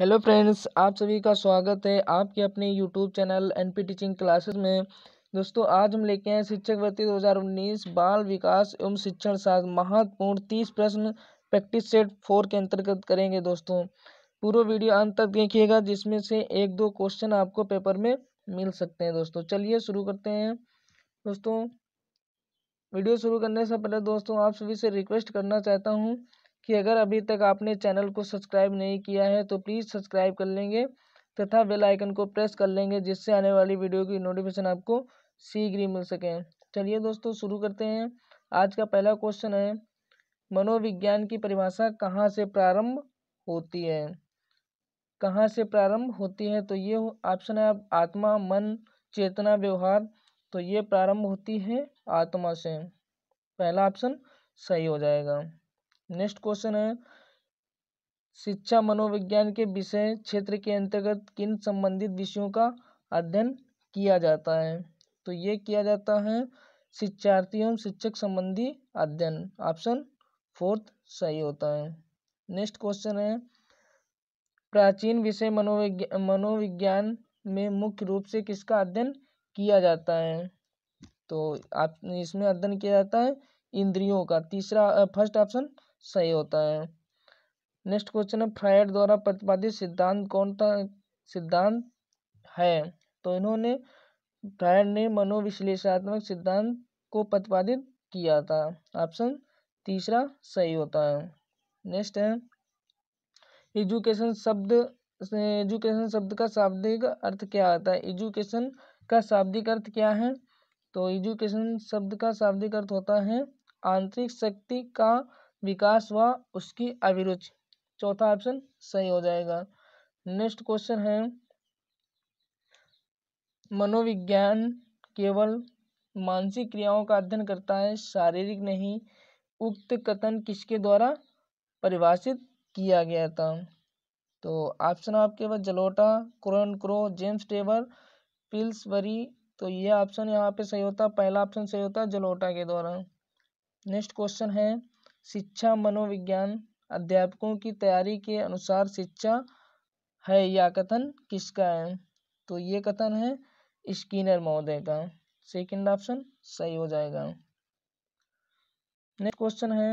hello friends आप सभी का स्वागत है आपके अपने YouTube channel N P teaching classes में दोस्तों आज हम लेके आए शिक्षक भर्ती 2019 बाल विकास एवं शिक्षण साथ महत्वपूर्ण तीस प्रश्न प्रैक्टिस सेट फोर के अंतर्गत करेंगे दोस्तों पूरा वीडियो अंत तक देखिएगा जिसमें से एक दो क्वेश्चन आपको पेपर में मिल सकते हैं दोस्तों चलिए शुरू करते हैं दोस्तों वीडियो शुरू करने से पहले दोस्तों आप सभी से रिक्वेस्ट करना चाहता हूँ कि अगर अभी तक आपने चैनल को सब्सक्राइब नहीं किया है तो प्लीज़ सब्सक्राइब कर लेंगे तथा बेल आइकन को प्रेस कर लेंगे जिससे आने वाली वीडियो की नोटिफिकेशन आपको शीघ्र ही मिल सके चलिए दोस्तों शुरू करते हैं आज का पहला क्वेश्चन है मनोविज्ञान की परिभाषा कहाँ से प्रारंभ होती है कहाँ से प्रारंभ होती है तो ये ऑप्शन है आप आत्मा मन चेतना व्यवहार तो ये प्रारंभ होती है आत्मा से पहला ऑप्शन सही हो जाएगा नेक्स्ट क्वेश्चन है शिक्षा मनोविज्ञान के विषय क्षेत्र के अंतर्गत किन संबंधित विषयों का अध्ययन किया जाता है तो ये किया जाता है शिक्षार्थी एवं शिक्षक संबंधी अध्ययन ऑप्शन फोर्थ सही होता है नेक्स्ट क्वेश्चन है प्राचीन विषय मनोविज्ञान मनोविज्ञान में मुख्य रूप से किसका अध्ययन किया जाता है तो आप इसमें अध्ययन किया जाता है इंद्रियों का तीसरा फर्स्ट ऑप्शन सही होता है नेक्स्ट क्वेश्चन है फ्रायड द्वारा प्रतिपादित सिद्धांत कौन सा सिद्धांत है तो इन्होंने फ्रायड ने मनोविश्लेषणात्मक सिद्धांत को प्रतिपादित किया था ऑप्शन तीसरा सही होता है नेक्स्ट है एजुकेशन शब्द एजुकेशन शब्द का शाब्दिक अर्थ क्या होता है एजुकेशन का शाब्दिक अर्थ क्या है तो एजुकेशन शब्द का शाब्दिक अर्थ होता है आंतरिक शक्ति का विकास व उसकी अभिरुचि चौथा ऑप्शन सही हो जाएगा नेक्स्ट क्वेश्चन है मनोविज्ञान केवल मानसिक क्रियाओं का अध्ययन करता है शारीरिक नहीं उक्त कथन किसके द्वारा परिभाषित किया गया था तो ऑप्शन आपके पास जलोटा क्रोन क्रो जेम्स टेबर वरी तो ये ऑप्शन यहाँ पे सही होता पहला ऑप्शन सही होता जलोटा के द्वारा नेक्स्ट क्वेश्चन है शिक्षा मनोविज्ञान अध्यापकों की तैयारी के अनुसार शिक्षा है यह कथन किसका है तो ये कथन है स्कीनर महोदय का सेकंड ऑप्शन सही हो जाएगा नेक्स्ट क्वेश्चन है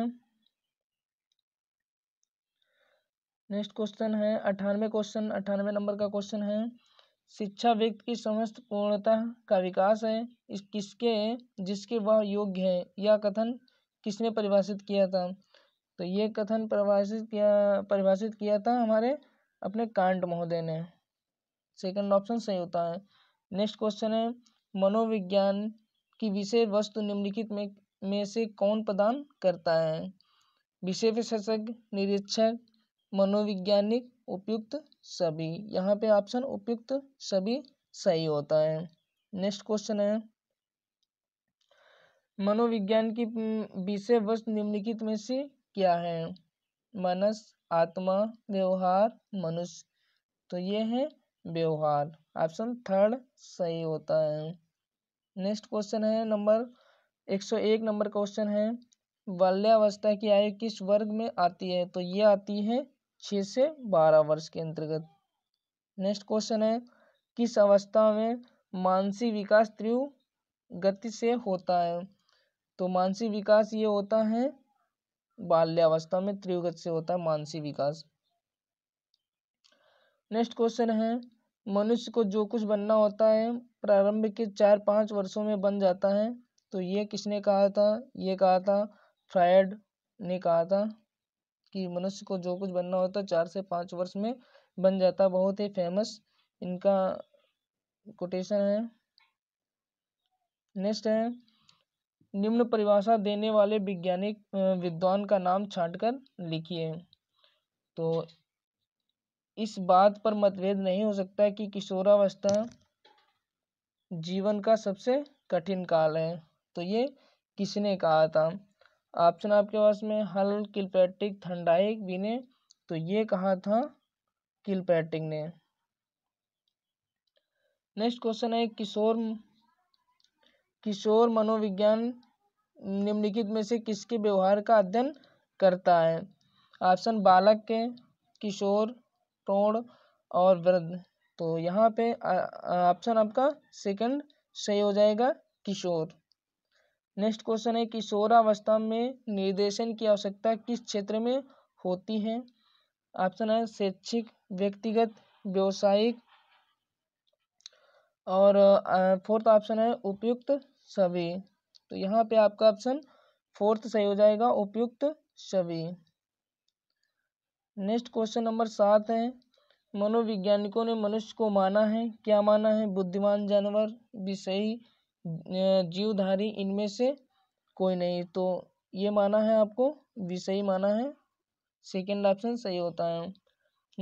नेक्स्ट क्वेश्चन है अठानवे क्वेश्चन अठानवे नंबर का क्वेश्चन है शिक्षा व्यक्ति की समस्त पूर्णता का विकास है इस किसके जिसके वह योग्य है यह कथन किसने परिभाषित किया था तो ये कथन परिभाषित किया परिभाषित किया था हमारे अपने कांट महोदय ने सेकंड ऑप्शन सही होता है नेक्स्ट क्वेश्चन है मनोविज्ञान की विषय वस्तु निम्नलिखित में में से कौन प्रदान करता है विषय विशेषज्ञ निरीक्षक मनोविज्ञानिक उपयुक्त सभी यहाँ पे ऑप्शन उपयुक्त सभी सही होता है नेक्स्ट क्वेश्चन है मनोविज्ञान की विषय वस्तु निम्नलिखित में से क्या है मनस आत्मा व्यवहार मनुष्य तो ये है व्यवहार ऑप्शन थर्ड सही होता है नेक्स्ट क्वेश्चन है नंबर एक सौ एक नंबर क्वेश्चन है बाल्यावस्था की आयु किस वर्ग में आती है तो ये आती है छः से बारह वर्ष के अंतर्गत नेक्स्ट क्वेश्चन है किस अवस्था में मानसिक विकास त्रिव गति से होता है तो मानसिक विकास ये होता है बाल्यावस्था में त्रिगत से होता है मानसिक विकास नेक्स्ट क्वेश्चन है मनुष्य को जो कुछ बनना होता है प्रारंभ के चार पाँच वर्षों में बन जाता है तो ये किसने कहा था ये कहा था फ्रायड ने कहा था कि मनुष्य को जो कुछ बनना होता है चार से पाँच वर्ष में बन जाता बहुत ही फेमस इनका कोटेशन है नेक्स्ट है निम्न परिभाषा देने वाले वैज्ञानिक विद्वान का नाम छाँटकर लिखिए तो इस बात पर मतभेद नहीं हो सकता कि किशोरावस्था जीवन का सबसे कठिन काल है तो ये किसने कहा था ऑप्शन आपके पास में हल किलपैटिक थंडाइक भी ने तो ये कहा था किलपैटिक ने नेक्स्ट क्वेश्चन है किशोर किशोर मनोविज्ञान निम्नलिखित में से किसके व्यवहार का अध्ययन करता है ऑप्शन बालक के किशोर प्रौढ़ और वृद्ध तो यहाँ पे ऑप्शन आपका सेकंड सही हो जाएगा किशोर नेक्स्ट क्वेश्चन है किशोरावस्था में निर्देशन की आवश्यकता किस क्षेत्र में होती है ऑप्शन है शैक्षिक व्यक्तिगत व्यवसायिक और फोर्थ ऑप्शन है उपयुक्त छवि तो यहाँ पे आपका ऑप्शन फोर्थ सही हो जाएगा उपयुक्त छवि नेक्स्ट क्वेश्चन नंबर सात है मनोवैज्ञानिकों ने मनुष्य को माना है क्या माना है बुद्धिमान जानवर विषयी जीवधारी इनमें से कोई नहीं तो ये माना है आपको विषयी माना है सेकेंड ऑप्शन सही होता है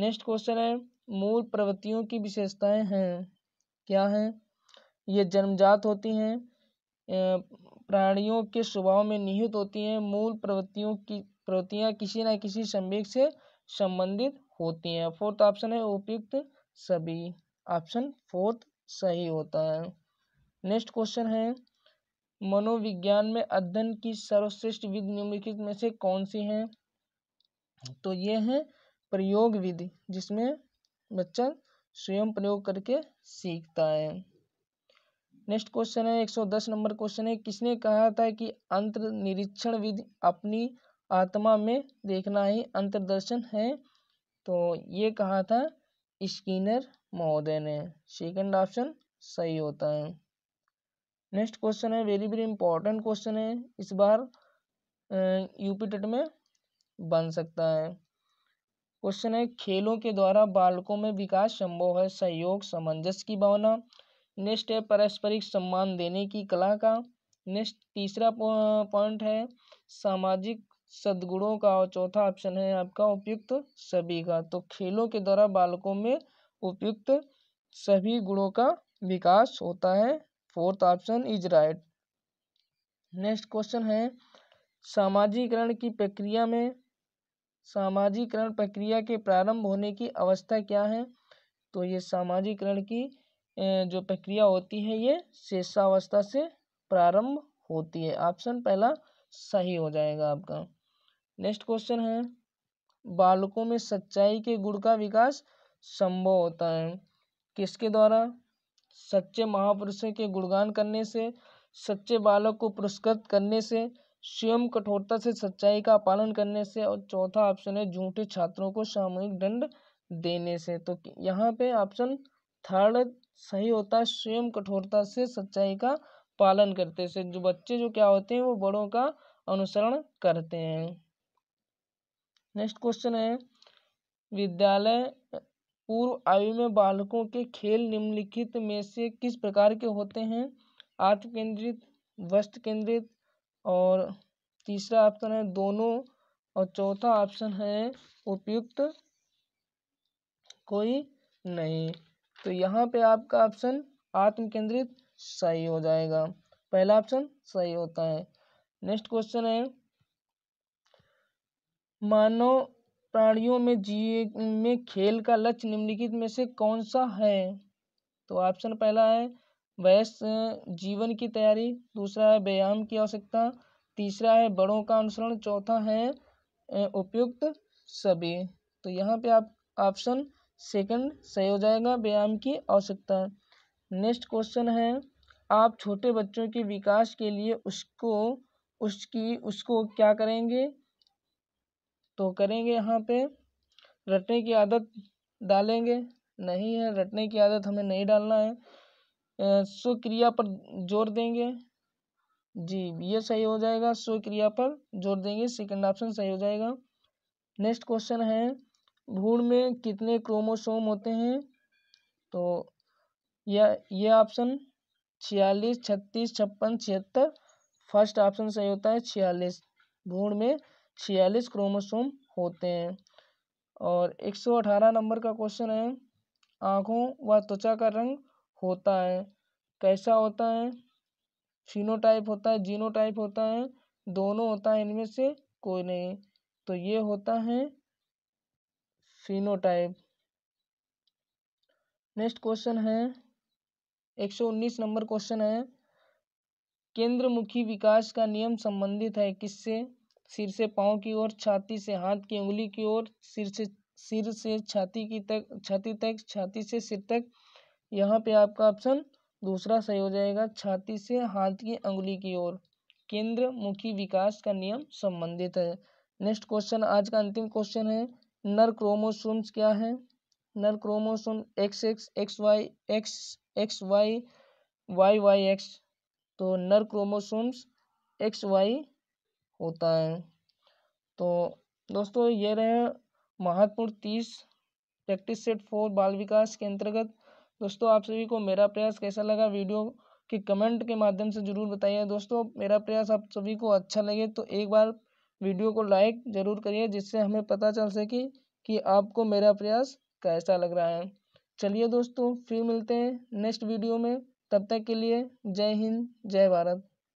नेक्स्ट क्वेश्चन है मूल प्रवृत्तियों की विशेषताएं हैं क्या हैं ये जन्मजात होती हैं प्राणियों के स्वभाव में निहित होती हैं मूल प्रवृत्तियों की प्रवृत्तियाँ किसी न किसी संवेग से संबंधित होती हैं फोर्थ ऑप्शन है उपयुक्त सभी ऑप्शन फोर्थ सही होता है नेक्स्ट क्वेश्चन है मनोविज्ञान में अध्ययन की सर्वश्रेष्ठ विधि निम्नलिखित में से कौन सी है तो ये है प्रयोग विधि जिसमें बच्चा स्वयं प्रयोग करके सीखता है नेक्स्ट क्वेश्चन है एक सौ दस नंबर क्वेश्चन है किसने कहा था कि अंतर निरीक्षण विधि अपनी आत्मा में देखना ही अंतर्दर्शन है तो ये कहा था स्किनर महोदय ने सेकंड ऑप्शन सही होता है नेक्स्ट क्वेश्चन है वेरी वेरी इंपॉर्टेंट क्वेश्चन है इस बार यूपी टेट में बन सकता है क्वेश्चन है खेलों के द्वारा बालकों में विकास संभव है सहयोग सामंजस्य की भावना नेक्स्ट है पारस्परिक सम्मान देने की कला का नेक्स्ट तीसरा पॉइंट है सामाजिक सद्गुणों का और चौथा ऑप्शन है आपका उपयुक्त सभी का तो खेलों के द्वारा बालकों में उपयुक्त सभी गुणों का विकास होता है fourth option is right next question है सामाजिकरण की प्रक्रिया में सामाजिकरण प्रक्रिया के प्रारंभ होने की अवस्था क्या है तो ये सामाजिकरण की जो प्रक्रिया होती है ये शेषावस्था से प्रारंभ होती है ऑप्शन पहला सही हो जाएगा आपका नेक्स्ट क्वेश्चन है बालकों में सच्चाई के गुण का विकास संभव होता है किसके द्वारा सच्चे महापुरुषों के गुणगान करने से सच्चे बालक को पुरस्कृत करने से स्वयं कठोरता से सच्चाई का पालन करने से और चौथा ऑप्शन है झूठे छात्रों को सामूहिक दंड देने से तो यहाँ पे ऑप्शन थर्ड सही होता है स्वयं कठोरता से सच्चाई का पालन करते से जो बच्चे जो क्या होते हैं वो बड़ों का अनुसरण करते हैं नेक्स्ट क्वेश्चन है विद्यालय पूर्व आयु में बालकों के खेल निम्नलिखित में से किस प्रकार के होते हैं आत्म केंद्रित वस्त्र केंद्रित और तीसरा ऑप्शन है दोनों और चौथा ऑप्शन है उपयुक्त कोई नहीं तो यहाँ पे आपका ऑप्शन आत्म केंद्रित सही हो जाएगा पहला ऑप्शन सही होता है नेक्स्ट क्वेश्चन है मानव प्राणियों में जी में खेल का लक्ष्य निम्नलिखित में से कौन सा है तो ऑप्शन पहला है वयस्क जीवन की तैयारी दूसरा है व्यायाम की आवश्यकता तीसरा है बड़ों का अनुसरण चौथा है उपयुक्त सभी तो यहाँ पे आप ऑप्शन सेकंड सही हो जाएगा व्यायाम की आवश्यकता नेक्स्ट क्वेश्चन है आप छोटे बच्चों के विकास के लिए उसको उसकी उसको क्या करेंगे तो करेंगे यहाँ पे रटने की आदत डालेंगे नहीं है रटने की आदत हमें नहीं डालना है सो क्रिया पर जोर देंगे जी ये सही हो जाएगा सो क्रिया पर जोर देंगे सेकंड ऑप्शन सही हो जाएगा नेक्स्ट क्वेश्चन है भ्रूण में कितने क्रोमोसोम होते हैं तो यह यह ऑप्शन छियालीस छत्तीस छप्पन छिहत्तर फर्स्ट ऑप्शन सही होता है छियालीस भ्रूण में छियालीस क्रोमोसोम होते हैं और एक सौ अठारह नंबर का क्वेश्चन है आँखों व त्वचा का रंग होता है कैसा होता है फिनोटाइप होता है जीनोटाइप होता है दोनों होता है इनमें से कोई नहीं तो ये होता है फिनोटाइप नेक्स्ट क्वेश्चन है एक सौ उन्नीस नंबर क्वेश्चन है केंद्र मुखी विकास का नियम संबंधित है किससे सिर से पाँव की ओर छाती से हाथ की उंगली की ओर सिर से सिर से छाती की तक छाती तक छाती से सिर तक यहाँ पे आपका ऑप्शन दूसरा सही हो जाएगा छाती से हाथ की उंगली की ओर केंद्र मुखी विकास का नियम संबंधित है नेक्स्ट क्वेश्चन आज का अंतिम क्वेश्चन है नर क्रोमोसोम्स क्या है नर chromosome X X X Y X X Y Y Y X तो नर क्रोमोसोम्स एक्स वाई होता है तो दोस्तों ये रहे महत्वपूर्ण तीस प्रैक्टिस सेट फोर बाल विकास के अंतर्गत दोस्तों आप सभी को मेरा प्रयास कैसा लगा वीडियो के कमेंट के माध्यम से ज़रूर बताइए दोस्तों मेरा प्रयास आप सभी को अच्छा लगे तो एक बार वीडियो को लाइक ज़रूर करिए जिससे हमें पता चल सके कि आपको मेरा प्रयास कैसा लग रहा है चलिए दोस्तों फिर मिलते हैं नेक्स्ट वीडियो में तब तक के लिए जय हिंद जय भारत